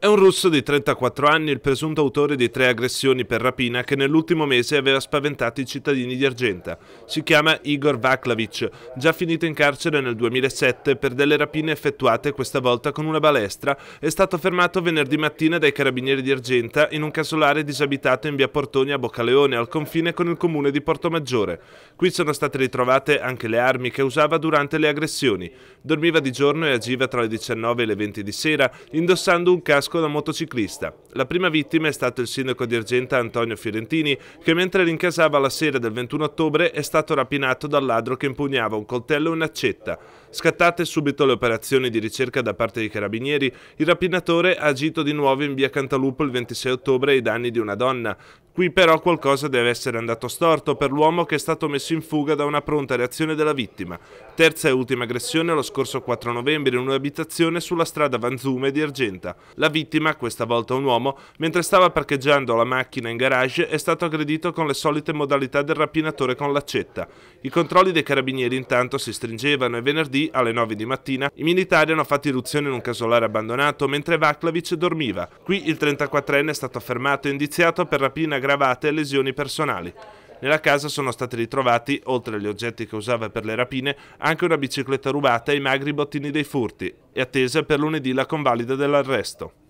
È un russo di 34 anni il presunto autore di tre aggressioni per rapina che nell'ultimo mese aveva spaventato i cittadini di Argenta. Si chiama Igor Vaklavich, già finito in carcere nel 2007 per delle rapine effettuate questa volta con una balestra, è stato fermato venerdì mattina dai carabinieri di Argenta in un casolare disabitato in via Portoni a Boccaleone al confine con il comune di Portomaggiore. Qui sono state ritrovate anche le armi che usava durante le aggressioni. Dormiva di giorno e agiva tra le 19 e le 20 di sera indossando un casco casco da motociclista. La prima vittima è stato il sindaco di Argenta Antonio Fiorentini che mentre rincasava la sera del 21 ottobre è stato rapinato dal ladro che impugnava un coltello e un'accetta. Scattate subito le operazioni di ricerca da parte dei carabinieri, il rapinatore ha agito di nuovo in via Cantalupo il 26 ottobre ai danni di una donna. Qui però qualcosa deve essere andato storto per l'uomo che è stato messo in fuga da una pronta reazione della vittima. Terza e ultima aggressione lo scorso 4 novembre in un'abitazione sulla strada Vanzume di Argenta. La vittima, questa volta un uomo, mentre stava parcheggiando la macchina in garage è stato aggredito con le solite modalità del rapinatore con l'accetta. I controlli dei carabinieri intanto si stringevano e venerdì venerdì alle 9 di mattina i militari hanno fatto irruzione in un casolare abbandonato mentre Vaklavich dormiva. Qui il 34enne è stato fermato e indiziato per rapina aggravata e lesioni personali. Nella casa sono stati ritrovati, oltre agli oggetti che usava per le rapine, anche una bicicletta rubata e i magri bottini dei furti, È attesa per lunedì la convalida dell'arresto.